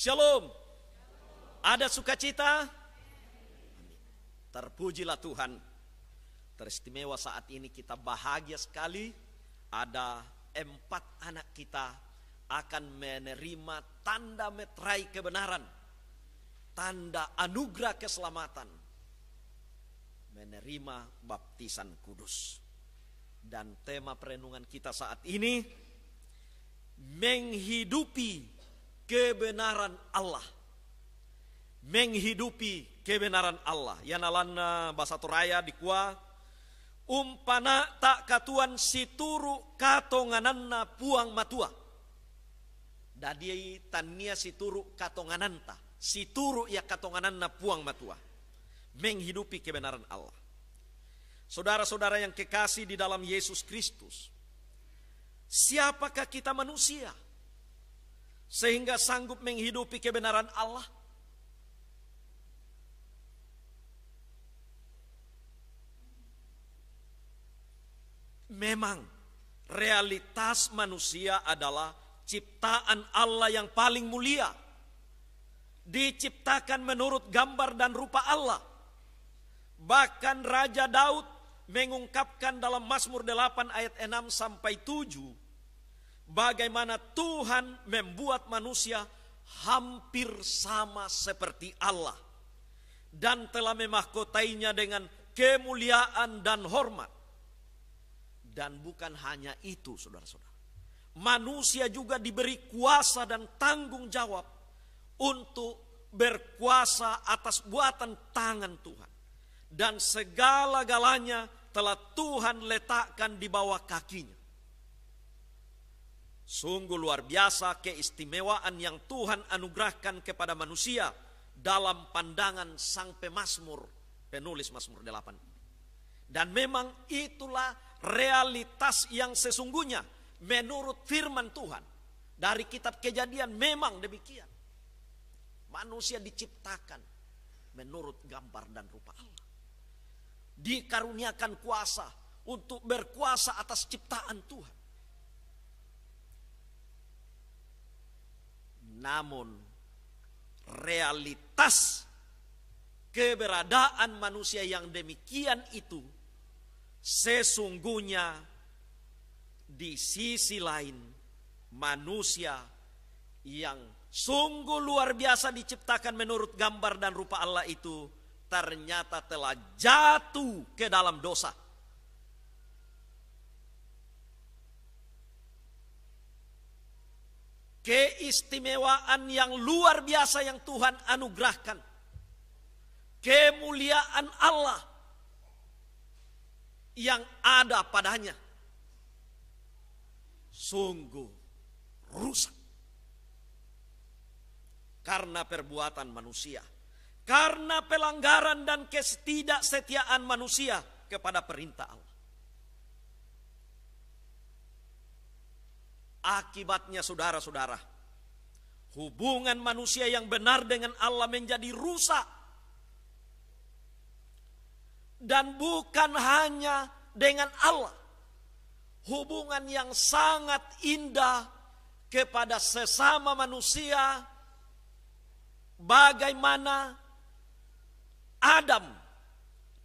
Shalom. Ada sukacita? Terpujilah Tuhan. Teristimewa saat ini kita bahagia sekali ada empat anak kita akan menerima tanda metrai kebenaran. Tanda anugerah keselamatan. Menerima baptisan kudus. Dan tema perenungan kita saat ini menghidupi kebenaran Allah. Menghidupi kebenaran Allah. alana eh, bahasa Toraya dikua. Umpana tak katuan situru katongananna puang matua. Dadiai tania situru katongananta. Situru ya katongananna puang matua. Menghidupi kebenaran Allah. Saudara-saudara yang kekasih di dalam Yesus Kristus. Siapakah kita Manusia sehingga sanggup menghidupi kebenaran Allah? Memang realitas manusia adalah ciptaan Allah yang paling mulia. Diciptakan menurut gambar dan rupa Allah. Bahkan Raja Daud mengungkapkan dalam Mazmur 8 ayat 6 sampai 7 bagaimana Tuhan membuat manusia hampir sama seperti Allah dan telah memahkotainya dengan kemuliaan dan hormat. Dan bukan hanya itu, saudara-saudara. Manusia juga diberi kuasa dan tanggung jawab untuk berkuasa atas buatan tangan Tuhan. Dan segala galanya telah Tuhan letakkan di bawah kakinya. Sungguh luar biasa keistimewaan yang Tuhan anugerahkan kepada manusia dalam pandangan sang pemasmur penulis Masmur 8. Dan memang itulah realitas yang sesungguhnya menurut firman Tuhan. Dari kitab kejadian memang demikian. Manusia diciptakan menurut gambar dan rupa Allah. Dikaruniakan kuasa untuk berkuasa atas ciptaan Tuhan Namun realitas keberadaan manusia yang demikian itu sesungguhnya di sisi lain manusia yang sungguh luar biasa diciptakan menurut gambar dan rupa Allah itu ternyata telah jatuh ke dalam dosa keistimewaan yang luar biasa yang Tuhan anugerahkan, kemuliaan Allah yang ada padanya sungguh rusak karena perbuatan manusia, karena pelanggaran dan ketidaksetiaan manusia kepada perintah Allah. Akibatnya saudara-saudara, hubungan manusia yang benar dengan Allah menjadi rusak. Dan bukan hanya dengan Allah. Hubungan yang sangat indah kepada sesama manusia bagaimana Adam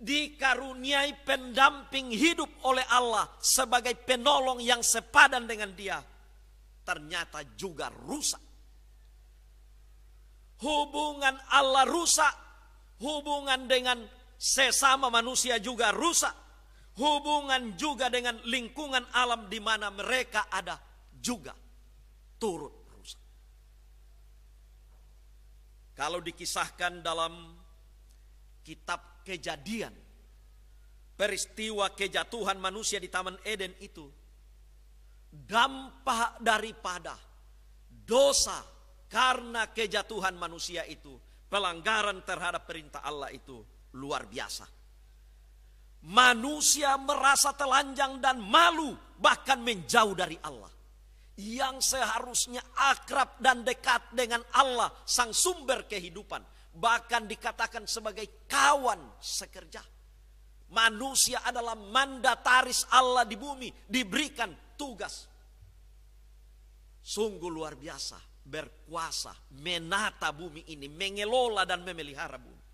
dikaruniai pendamping hidup oleh Allah sebagai penolong yang sepadan dengan dia ternyata juga rusak. Hubungan Allah rusak, hubungan dengan sesama manusia juga rusak, hubungan juga dengan lingkungan alam di mana mereka ada juga turut rusak. Kalau dikisahkan dalam kitab Kejadian, peristiwa kejatuhan manusia di Taman Eden itu dampak daripada dosa karena kejatuhan manusia itu, pelanggaran terhadap perintah Allah itu luar biasa. Manusia merasa telanjang dan malu, bahkan menjauh dari Allah yang seharusnya akrab dan dekat dengan Allah, sang sumber kehidupan, bahkan dikatakan sebagai kawan sekerja. Manusia adalah mandataris Allah di bumi, diberikan tugas. Sungguh luar biasa, berkuasa, menata bumi ini, mengelola dan memelihara bumi.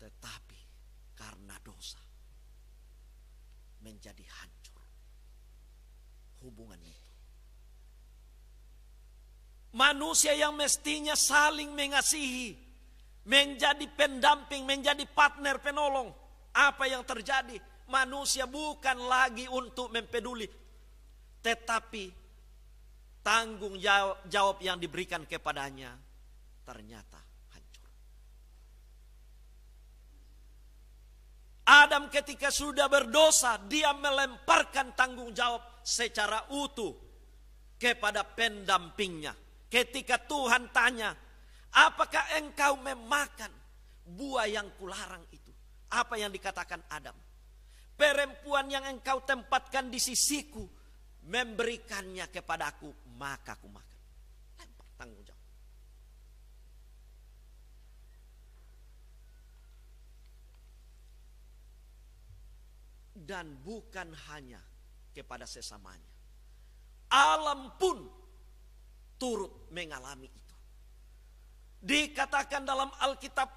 Tetapi karena dosa menjadi hancur hubungan itu. Manusia yang mestinya saling mengasihi, menjadi pendamping, menjadi partner penolong apa yang terjadi? Manusia bukan lagi untuk mempeduli, tetapi tanggung jawab yang diberikan kepadanya ternyata hancur. Adam ketika sudah berdosa, dia melemparkan tanggung jawab secara utuh kepada pendampingnya. Ketika Tuhan tanya, apakah engkau memakan buah yang kularang itu? apa yang dikatakan Adam. Perempuan yang engkau tempatkan di sisiku memberikannya kepadaku maka aku makan. Lempar tanggung jawab. Dan bukan hanya kepada sesamanya. Alam pun turut mengalami itu. Dikatakan dalam Alkitab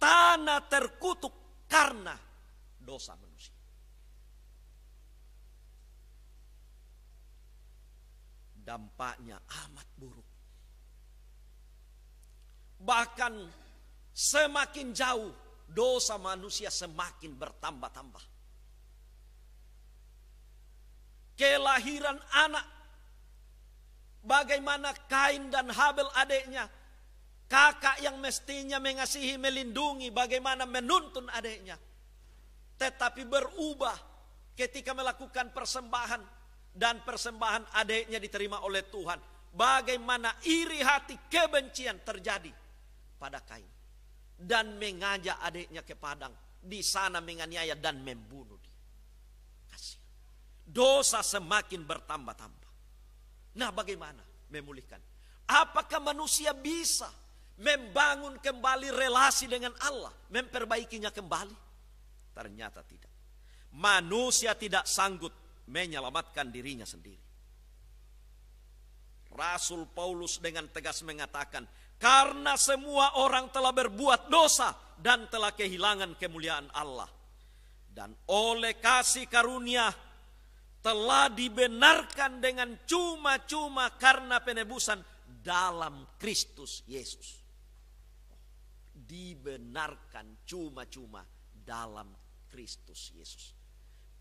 tanah terkutuk karena dosa manusia. Dampaknya amat buruk. Bahkan semakin jauh dosa manusia semakin bertambah-tambah. Kelahiran anak Bagaimana Kain dan Habel adiknya Kakak yang mestinya mengasihi, melindungi, bagaimana menuntun adiknya. Tetapi berubah ketika melakukan persembahan. Dan persembahan adiknya diterima oleh Tuhan. Bagaimana iri hati kebencian terjadi pada kain. Dan mengajak adiknya ke padang. Di sana menganiaya dan membunuh dia. Kasih. Dosa semakin bertambah-tambah. Nah bagaimana memulihkan? Apakah manusia bisa membangun kembali relasi dengan Allah, memperbaikinya kembali? Ternyata tidak. Manusia tidak sanggup menyelamatkan dirinya sendiri. Rasul Paulus dengan tegas mengatakan, "Karena semua orang telah berbuat dosa dan telah kehilangan kemuliaan Allah, dan oleh kasih karunia telah dibenarkan dengan cuma-cuma karena penebusan dalam Kristus Yesus." dibenarkan cuma-cuma dalam Kristus Yesus.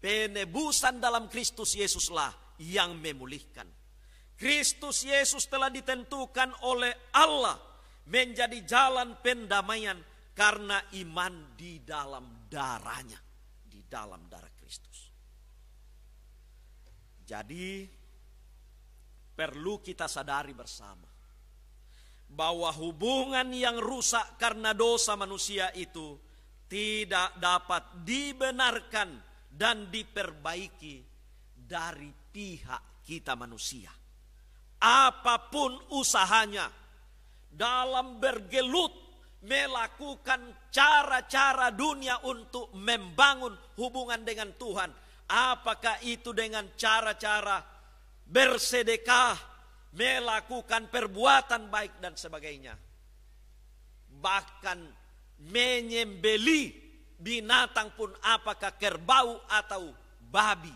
Penebusan dalam Kristus Yesuslah yang memulihkan. Kristus Yesus telah ditentukan oleh Allah menjadi jalan pendamaian karena iman di dalam darahnya, di dalam darah Kristus. Jadi perlu kita sadari bersama bahwa hubungan yang rusak karena dosa manusia itu tidak dapat dibenarkan dan diperbaiki dari pihak kita manusia. Apapun usahanya dalam bergelut melakukan cara-cara dunia untuk membangun hubungan dengan Tuhan. Apakah itu dengan cara-cara bersedekah, melakukan perbuatan baik dan sebagainya. Bahkan menyembeli binatang pun apakah kerbau atau babi.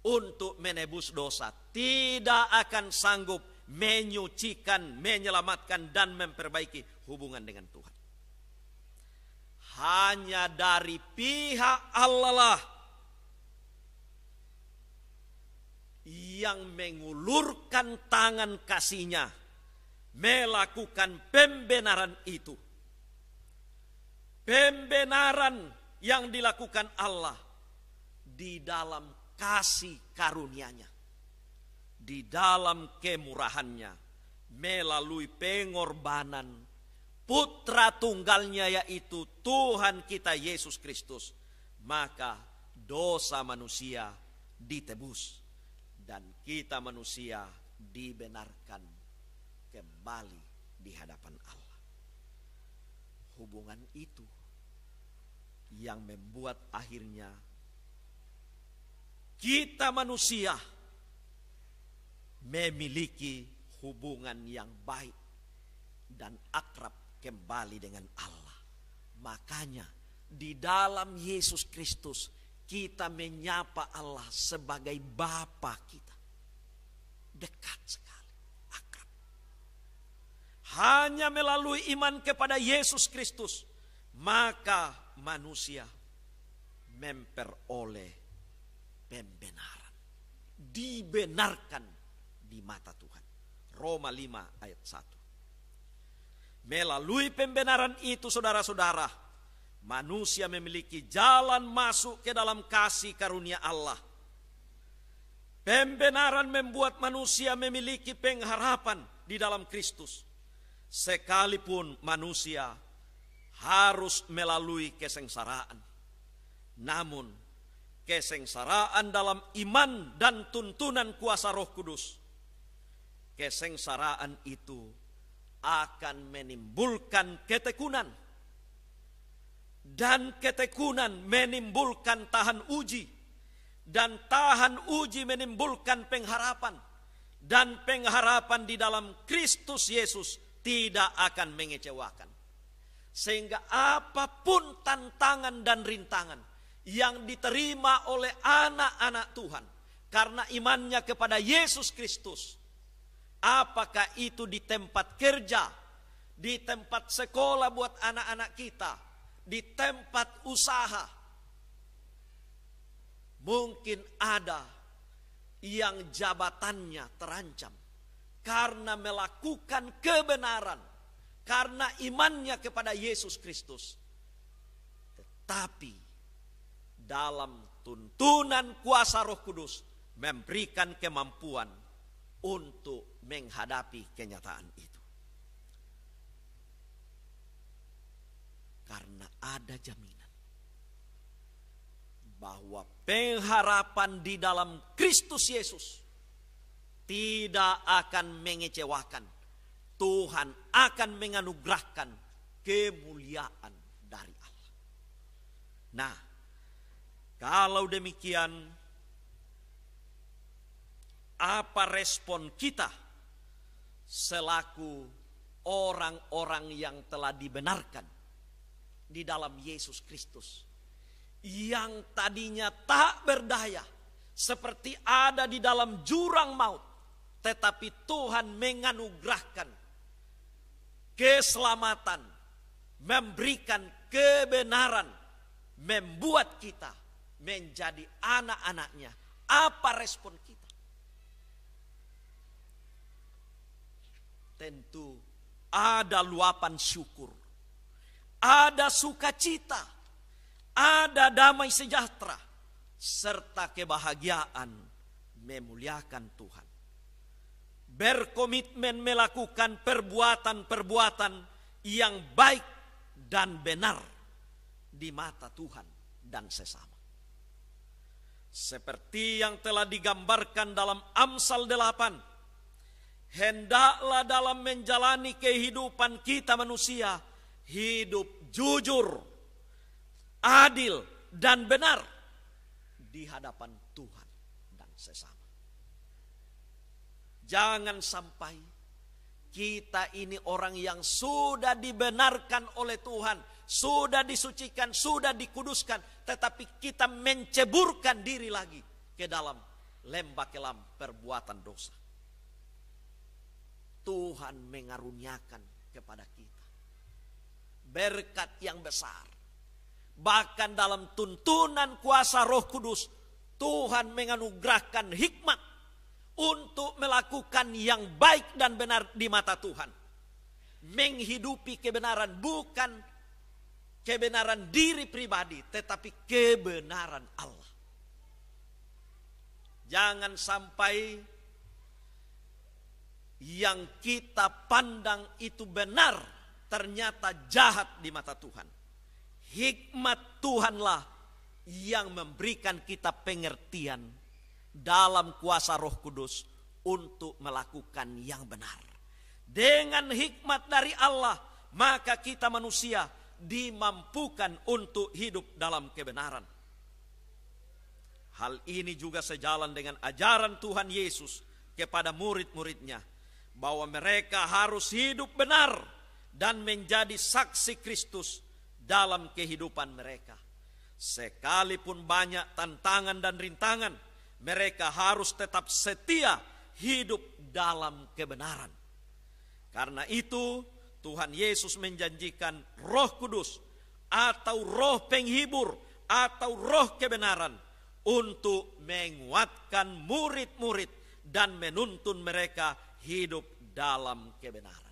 Untuk menebus dosa. Tidak akan sanggup menyucikan, menyelamatkan dan memperbaiki hubungan dengan Tuhan. Hanya dari pihak Allah yang mengulurkan tangan kasihnya melakukan pembenaran itu. Pembenaran yang dilakukan Allah di dalam kasih karunia-Nya, di dalam kemurahannya, melalui pengorbanan putra tunggalnya yaitu Tuhan kita Yesus Kristus, maka dosa manusia ditebus kita manusia dibenarkan kembali di hadapan Allah. Hubungan itu yang membuat akhirnya kita manusia memiliki hubungan yang baik dan akrab kembali dengan Allah. Makanya di dalam Yesus Kristus kita menyapa Allah sebagai Bapa kita dekat sekali, akrab. Hanya melalui iman kepada Yesus Kristus, maka manusia memperoleh pembenaran, dibenarkan di mata Tuhan. Roma 5 ayat 1. Melalui pembenaran itu saudara-saudara, manusia memiliki jalan masuk ke dalam kasih karunia Allah Pembenaran membuat manusia memiliki pengharapan di dalam Kristus. Sekalipun manusia harus melalui kesengsaraan. Namun kesengsaraan dalam iman dan tuntunan kuasa roh kudus. Kesengsaraan itu akan menimbulkan ketekunan. Dan ketekunan menimbulkan tahan uji dan tahan uji menimbulkan pengharapan dan pengharapan di dalam Kristus Yesus tidak akan mengecewakan sehingga apapun tantangan dan rintangan yang diterima oleh anak-anak Tuhan karena imannya kepada Yesus Kristus apakah itu di tempat kerja di tempat sekolah buat anak-anak kita di tempat usaha Mungkin ada yang jabatannya terancam karena melakukan kebenaran, karena imannya kepada Yesus Kristus. Tetapi dalam tuntunan kuasa Roh Kudus memberikan kemampuan untuk menghadapi kenyataan itu. Karena ada jaminan bahwa pengharapan di dalam Kristus Yesus tidak akan mengecewakan. Tuhan akan menganugerahkan kemuliaan dari Allah. Nah, kalau demikian, apa respon kita selaku orang-orang yang telah dibenarkan di dalam Yesus Kristus? yang tadinya tak berdaya, seperti ada di dalam jurang maut, tetapi Tuhan menganugerahkan keselamatan, memberikan kebenaran, membuat kita menjadi anak-anaknya. Apa respon kita? Tentu ada luapan syukur, ada sukacita ada damai sejahtera serta kebahagiaan memuliakan Tuhan. Berkomitmen melakukan perbuatan-perbuatan yang baik dan benar di mata Tuhan dan sesama. Seperti yang telah digambarkan dalam Amsal 8, hendaklah dalam menjalani kehidupan kita manusia hidup jujur adil, dan benar di hadapan Tuhan dan sesama. Jangan sampai kita ini orang yang sudah dibenarkan oleh Tuhan, sudah disucikan, sudah dikuduskan, tetapi kita menceburkan diri lagi ke dalam lembah kelam perbuatan dosa. Tuhan mengaruniakan kepada kita berkat yang besar Bahkan dalam tuntunan kuasa roh kudus, Tuhan menganugerahkan hikmat untuk melakukan yang baik dan benar di mata Tuhan. Menghidupi kebenaran bukan kebenaran diri pribadi, tetapi kebenaran Allah. Jangan sampai yang kita pandang itu benar ternyata jahat di mata Tuhan. Hikmat Tuhanlah yang memberikan kita pengertian dalam kuasa Roh Kudus untuk melakukan yang benar. Dengan hikmat dari Allah, maka kita manusia dimampukan untuk hidup dalam kebenaran. Hal ini juga sejalan dengan ajaran Tuhan Yesus kepada murid-muridnya bahwa mereka harus hidup benar dan menjadi saksi Kristus dalam kehidupan mereka. Sekalipun banyak tantangan dan rintangan, mereka harus tetap setia hidup dalam kebenaran. Karena itu, Tuhan Yesus menjanjikan Roh Kudus atau Roh Penghibur atau Roh Kebenaran untuk menguatkan murid-murid dan menuntun mereka hidup dalam kebenaran.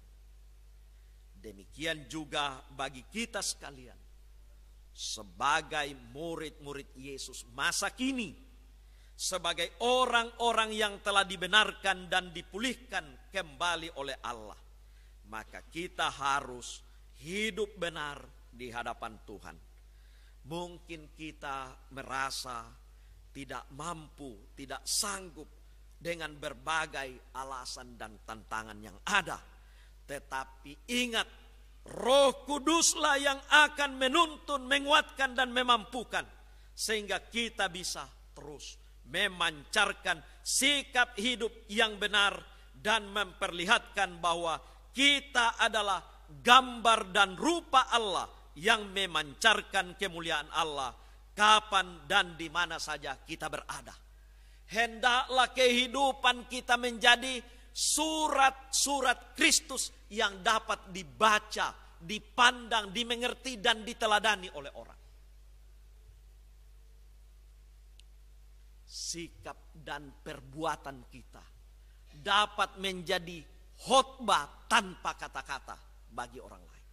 Demikian juga bagi kita sekalian sebagai murid-murid Yesus masa kini sebagai orang-orang yang telah dibenarkan dan dipulihkan kembali oleh Allah maka kita harus hidup benar di hadapan Tuhan. Mungkin kita merasa tidak mampu, tidak sanggup dengan berbagai alasan dan tantangan yang ada. Tetapi ingat, roh kuduslah yang akan menuntun, menguatkan dan memampukan. Sehingga kita bisa terus memancarkan sikap hidup yang benar dan memperlihatkan bahwa kita adalah gambar dan rupa Allah yang memancarkan kemuliaan Allah kapan dan di mana saja kita berada. Hendaklah kehidupan kita menjadi surat-surat Kristus yang dapat dibaca, dipandang, dimengerti dan diteladani oleh orang. Sikap dan perbuatan kita dapat menjadi khotbah tanpa kata-kata bagi orang lain.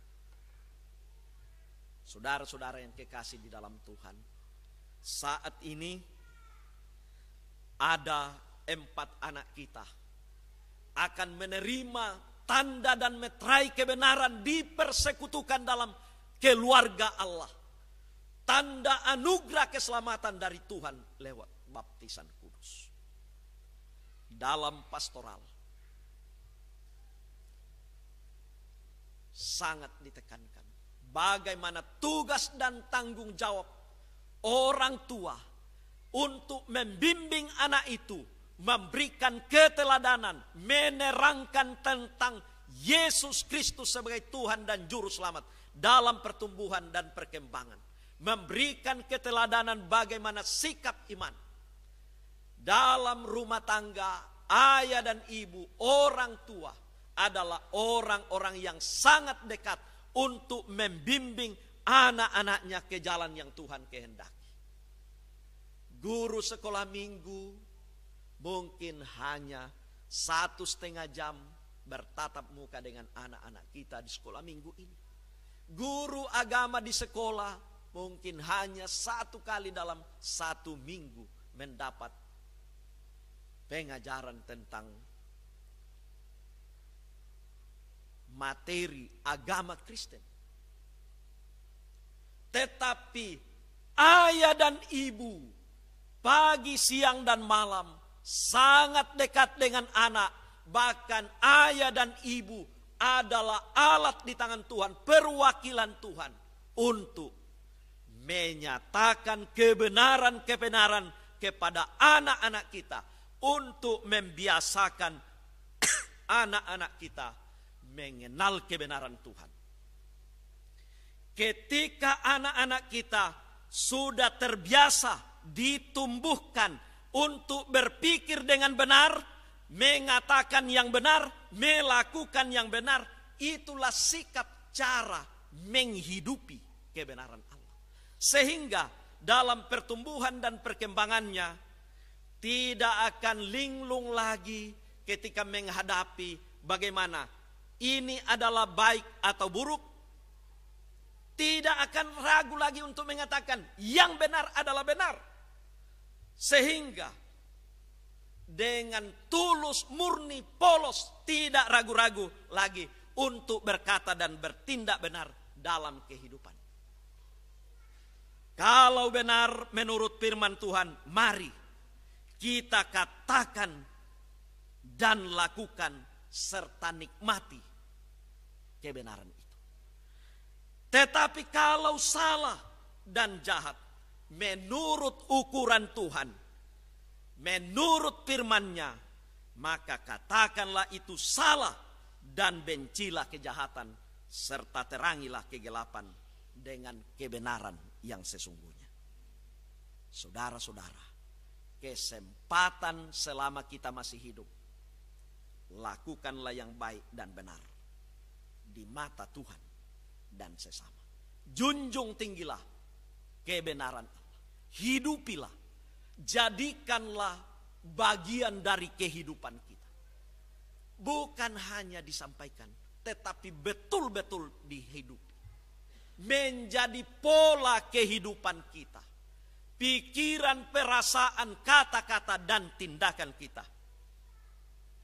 Saudara-saudara yang kekasih di dalam Tuhan, saat ini ada empat anak kita akan menerima tanda dan metrai kebenaran dipersekutukan dalam keluarga Allah. Tanda anugerah keselamatan dari Tuhan lewat baptisan kudus. Dalam pastoral. Sangat ditekankan. Bagaimana tugas dan tanggung jawab orang tua untuk membimbing anak itu memberikan keteladanan, menerangkan tentang Yesus Kristus sebagai Tuhan dan Juru Selamat dalam pertumbuhan dan perkembangan. Memberikan keteladanan bagaimana sikap iman. Dalam rumah tangga, ayah dan ibu, orang tua adalah orang-orang yang sangat dekat untuk membimbing anak-anaknya ke jalan yang Tuhan kehendaki. Guru sekolah minggu, mungkin hanya satu setengah jam bertatap muka dengan anak-anak kita di sekolah minggu ini. Guru agama di sekolah mungkin hanya satu kali dalam satu minggu mendapat pengajaran tentang materi agama Kristen. Tetapi ayah dan ibu pagi, siang, dan malam sangat dekat dengan anak, bahkan ayah dan ibu adalah alat di tangan Tuhan, perwakilan Tuhan untuk menyatakan kebenaran-kebenaran kepada anak-anak kita, untuk membiasakan anak-anak kita mengenal kebenaran Tuhan. Ketika anak-anak kita sudah terbiasa ditumbuhkan untuk berpikir dengan benar, mengatakan yang benar, melakukan yang benar. Itulah sikap cara menghidupi kebenaran Allah. Sehingga dalam pertumbuhan dan perkembangannya tidak akan linglung lagi ketika menghadapi bagaimana ini adalah baik atau buruk. Tidak akan ragu lagi untuk mengatakan yang benar adalah benar sehingga dengan tulus, murni, polos, tidak ragu-ragu lagi untuk berkata dan bertindak benar dalam kehidupan. Kalau benar menurut firman Tuhan, mari kita katakan dan lakukan serta nikmati kebenaran itu. Tetapi kalau salah dan jahat, menurut ukuran Tuhan, menurut firman-Nya, maka katakanlah itu salah dan bencilah kejahatan serta terangilah kegelapan dengan kebenaran yang sesungguhnya. Saudara-saudara, kesempatan selama kita masih hidup, lakukanlah yang baik dan benar di mata Tuhan dan sesama. Junjung tinggilah kebenaran. Hidupilah, jadikanlah bagian dari kehidupan kita. Bukan hanya disampaikan, tetapi betul-betul dihidupi. Menjadi pola kehidupan kita. Pikiran, perasaan, kata-kata, dan tindakan kita.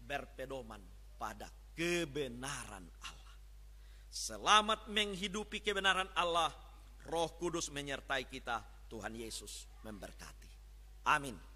Berpedoman pada kebenaran Allah. Selamat menghidupi kebenaran Allah Roh Kudus menyertai kita, Tuhan Yesus memberkati. Amin.